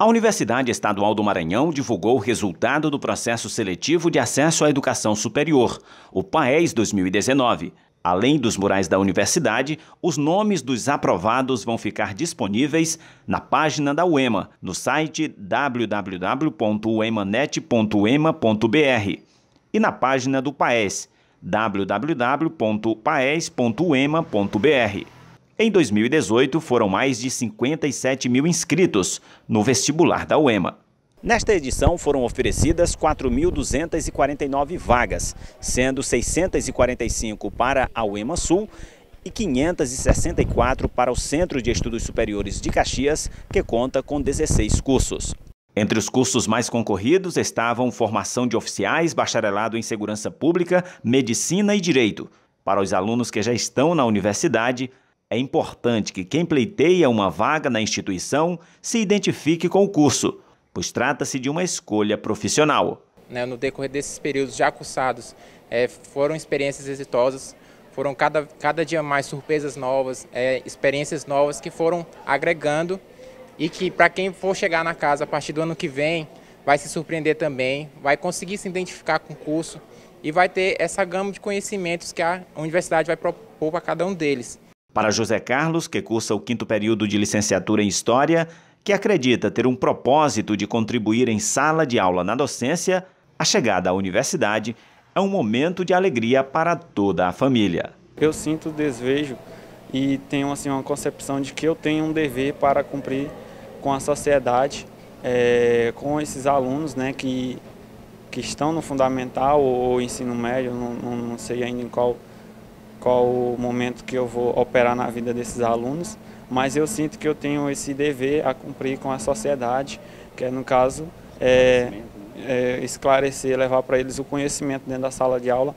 A Universidade Estadual do Maranhão divulgou o resultado do processo seletivo de acesso à educação superior, o PAES 2019. Além dos murais da universidade, os nomes dos aprovados vão ficar disponíveis na página da UEMA, no site www.uemanet.uema.br e na página do PAES, www.paes.uema.br. Em 2018, foram mais de 57 mil inscritos no vestibular da UEMA. Nesta edição foram oferecidas 4.249 vagas, sendo 645 para a UEMA Sul e 564 para o Centro de Estudos Superiores de Caxias, que conta com 16 cursos. Entre os cursos mais concorridos estavam formação de oficiais, bacharelado em segurança pública, medicina e direito. Para os alunos que já estão na universidade, é importante que quem pleiteia uma vaga na instituição se identifique com o curso, pois trata-se de uma escolha profissional. Né, no decorrer desses períodos já cursados, é, foram experiências exitosas, foram cada, cada dia mais surpresas novas, é, experiências novas que foram agregando e que para quem for chegar na casa a partir do ano que vem, vai se surpreender também, vai conseguir se identificar com o curso e vai ter essa gama de conhecimentos que a universidade vai propor para cada um deles. Para José Carlos, que cursa o quinto período de licenciatura em História, que acredita ter um propósito de contribuir em sala de aula na docência, a chegada à universidade é um momento de alegria para toda a família. Eu sinto desejo e tenho assim uma concepção de que eu tenho um dever para cumprir com a sociedade, é, com esses alunos, né, que que estão no fundamental ou, ensino médio, não, não, não sei ainda em qual qual o momento que eu vou operar na vida desses alunos, mas eu sinto que eu tenho esse dever a cumprir com a sociedade, que é, no caso, é, né? é, esclarecer, levar para eles o conhecimento dentro da sala de aula.